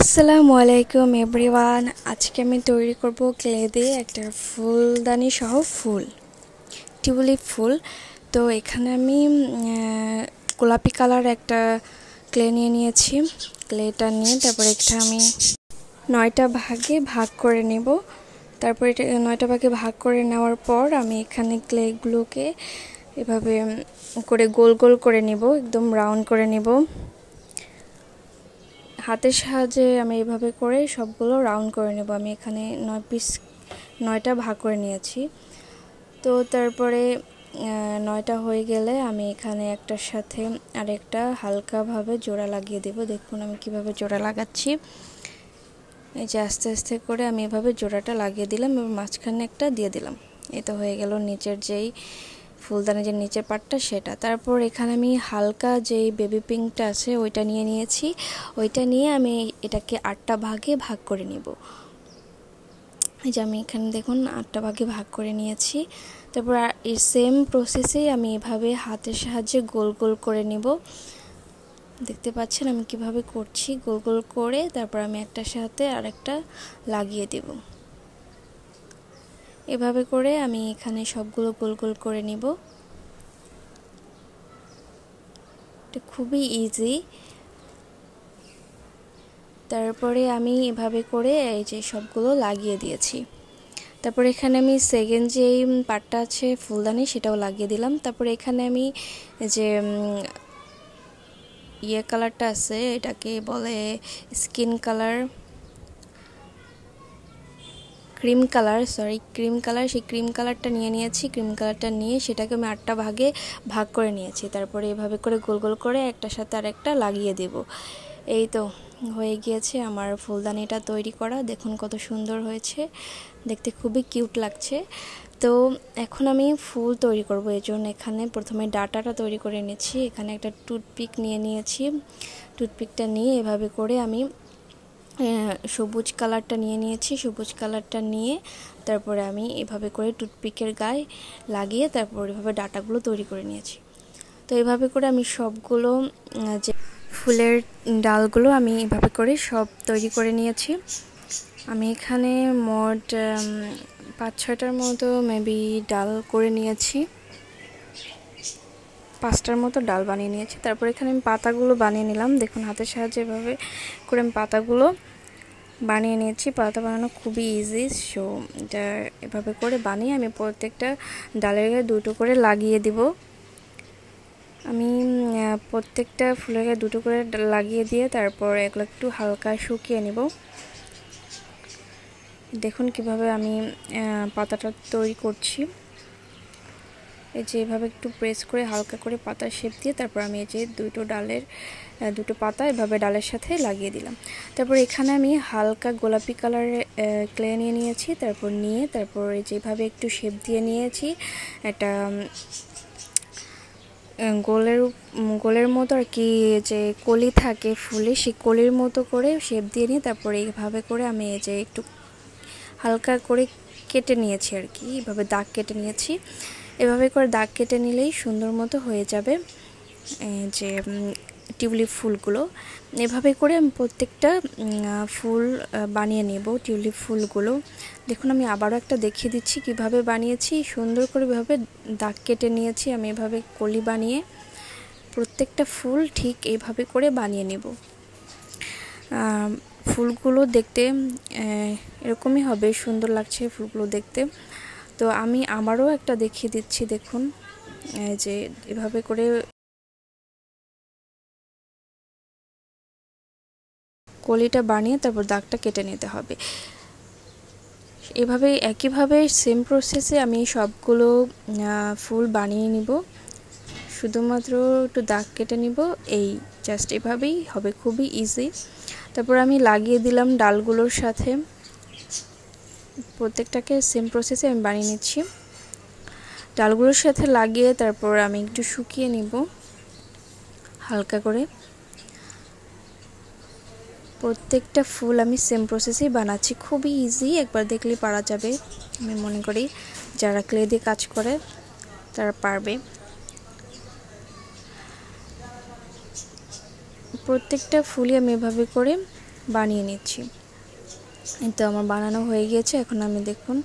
আসসালামু আলাইকুম এভরিওয়ান আজকে আমি তৈরি করব ক্লে দিয়ে একটা ফুলদানি সহ ফুল টিউলিপ ফুল তো এখানে আমি গোলাপি কালার একটা ক্লে নিয়ে নিয়েছি ক্লেটা নিয়ে তারপরে এটা আমি নয়টা ভাগে ভাগ করে নেব তারপরে এটা নয়টা ভাগে ভাগ করে নেওয়ার পর আমি এখানে ক্লেগুলোকে এভাবে করে গোল গোল করে নেব একদম রাউন্ড করে নেব হাতের সাহায্যে আমি এভাবে করে সবগুলো রাউন্ড করে নেব আমি এখানে নয় পিস নয়টা ভাগ করে নিয়েছি তো তারপরে নয়টা হয়ে গেলে আমি এখানে একটার সাথে আরেকটা হালকাভাবে জোড়া লাগিয়ে দেব দেখুন আমি কিভাবে জোড়া লাগাচ্ছি এই যে আস্তে আস্তে করে আমি এভাবে জোড়াটা লাগিয়ে দিলাম এবং মাঝখানে একটা দিয়ে দিলাম এ তো হয়ে গেল নিচের যেই ফুলদানি যে নিচের পার্টটা সেটা তারপর এখানে আমি হালকা যে বেবি পিঙ্কটা আছে ওইটা নিয়ে নিয়েছি ওইটা নিয়ে আমি এটাকে আটটা ভাগে ভাগ করে নেব এই যে আমি এখানে দেখুন আটটা ভাগে ভাগ করে নিয়েছি তারপর এই সেম প্রসেসেই আমি এভাবে হাতের সাহায্যে গোল গোল করে নেব দেখতে পাচ্ছেন আমি কিভাবে করছি গোল গোল করে তারপর আমি একটার সাথে আরেকটা লাগিয়ে দেবো এভাবে করে আমি এখানে সবগুলো গোল গোল করে নিব এটা খুবই ইজি তারপরে আমি এভাবে করে এই যে সবগুলো লাগিয়ে দিয়েছি তারপর এখানে আমি সেকেন্ড যেই পার্টটা আছে ফুলদানি সেটাও লাগিয়ে দিলাম তারপর এখানে আমি যে ইয়ে কালারটা আছে এটাকে বলে skin colour cream colour sorry cream colour সেই ক্রিম কালারটা নিয়ে নিয়েছি ক্রিম কালারটা নিয়ে সেটাকে আমি আটটা ভাগে ভাগ করে নিয়েছি তারপরে এভাবে করে গোল গোল করে একটার সাথে আর একটা লাগিয়ে দেব এই তো হয়ে গিয়েছে আমার ফুলদানিটা তৈরি করা দেখুন কত সুন্দর হয়েছে দেখতে খুবই কিউট লাগছে তো এখন আমি ফুল তৈরি করব এই জন্য এখানে প্রথমে ডাটাটা তৈরি করে নিয়েছি এখানে একটা টুথপিক নিয়ে নিয়েছি টুথপিকটা নিয়ে এভাবে করে আমি সবুজ কালারটা নিয়ে নিয়েছি সবুজ কালারটা নিয়ে তারপরে আমি এভাবে করে টুথপিকের গায়ে লাগিয়ে তারপর এভাবে ডাটাগুলো তৈরি করে নিয়েছি তো এভাবে করে আমি সবগুলো যে ফুলের ডালগুলো আমি এভাবে করে সব তৈরি করে নিয়েছি আমি এখানে মোট পাঁচ ছয়টার মতো মেবি ডাল করে নিয়েছি পাঁচটার মতো ডাল বানিয়ে নিয়েছি তারপর এখানে আমি পাতাগুলো বানিয়ে নিলাম দেখুন হাতের সাহায্যে এভাবে করে আমি পাতাগুলো বানিয়ে নিয়েছি পাতা বানানো খুবই ইজি সো এটা এভাবে করে বানিয়ে আমি প্রত্যেকটা ডালের গায়ে দুটো করে লাগিয়ে দিব আমি প্রত্যেকটা ফুলের গায়ে দুটো করে লাগিয়ে দিয়ে তারপর এগুলো একটু হালকা শুকিয়ে নেব দেখুন কিভাবে আমি পাতাটা তৈরি করছি এই যে এভাবে একটু প্রেস করে হালকা করে পাতার শেপ দিয়ে তারপর আমি এই যে দুটো ডালের দুটো পাতা এভাবে ডালের সাথে লাগিয়ে দিলাম তারপর এখানে আমি হালকা গোলাপি কালারের ক্লে নিয়ে নিয়েছি তারপর নিয়ে তারপর যেভাবে একটু শেপ দিয়ে নিয়েছি একটা গোলের গোলের মতো আর কি যে কলি থাকে ফুলে সেই কলির মতো করে শেপ দিয়ে নিয়ে তারপর এইভাবে করে আমি এই যে একটু হালকা করে কেটে নিয়েছি আর কি এভাবে দাগ কেটে নিয়েছি এভাবে করে দাগ কেটে নিলেই সুন্দর মতো হয়ে যাবে যে টিউলিপ ফুলগুলো এভাবে করে আমি প্রত্যেকটা ফুল বানিয়ে নেব টিউলিপ ফুলগুলো দেখুন আমি আবারও একটা দেখিয়ে দিচ্ছি কিভাবে বানিয়েছি সুন্দর করে এভাবে দাগ কেটে নিয়েছি আমি এভাবে কলি বানিয়ে প্রত্যেকটা ফুল ঠিক এইভাবে করে বানিয়ে নেব ফুলগুলো দেখতে এরকমই হবে সুন্দর লাগছে ফুলগুলো দেখতে তো আমি আমারও একটা দেখিয়ে দিচ্ছি দেখুন যে এভাবে করে কলিটা বানিয়ে তারপর দাগটা কেটে নিতে হবে এভাবে একইভাবে সেম প্রসেসে আমি সবগুলো ফুল বানিয়ে নিব শুধুমাত্র একটু দাগ কেটে নিব এই জাস্ট এভাবেই হবে খুবই ইজি তারপর আমি লাগিয়ে দিলাম ডালগুলোর সাথে প্রত্যেকটাকে সেম প্রসেসে আমি বানিয়ে নিচ্ছি ডালগুলোর সাথে লাগিয়ে তারপর আমি একটু শুকিয়ে নিব হালকা করে প্রত্যেকটা ফুল আমি সেম প্রসেসেই বানাচ্ছি খুবই ইজি একবার দেখলে পারা যাবে আমি মনে করি যারা ক্লে দিয়ে কাজ করে তারা পারবে প্রত্যেকটা ফুলই আমি এভাবে করে বানিয়ে নিচ্ছি তো আমার বানানো হয়ে গিয়েছে এখন আমি দেখুন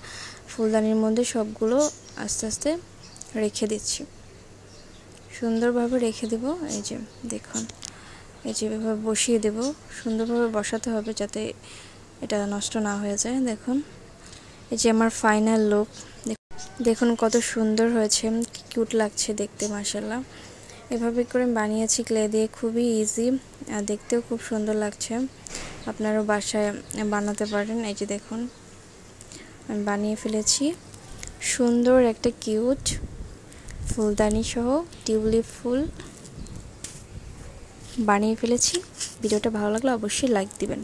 ফুলদানির মধ্যে সবগুলো আস্তে আস্তে রেখে দিচ্ছি সুন্দরভাবে রেখে দেব এই যে দেখুন এই যে এভাবে বসিয়ে দেব সুন্দরভাবে বসাতে হবে যাতে এটা নষ্ট না হয়ে যায় দেখুন এই যে আমার ফাইনাল লুক দেখুন কত সুন্দর হয়েছে কিউট লাগছে দেখতে মাসাল্লাহ এভাবে করে বানিয়েছি ক্লে দিয়ে খুবই ইজি আর দেখতেও খুব সুন্দর লাগছে আপনারও বাসায় বানাতে পারেন এই যে দেখুন আমি বানিয়ে ফেলেছি সুন্দর একটা কিউট ফুলদানি সহ টিউলিপ ফুল বানিয়ে ফেলেছি ভিডিওটা ভালো লাগলে অবশ্যই লাইক দিবেন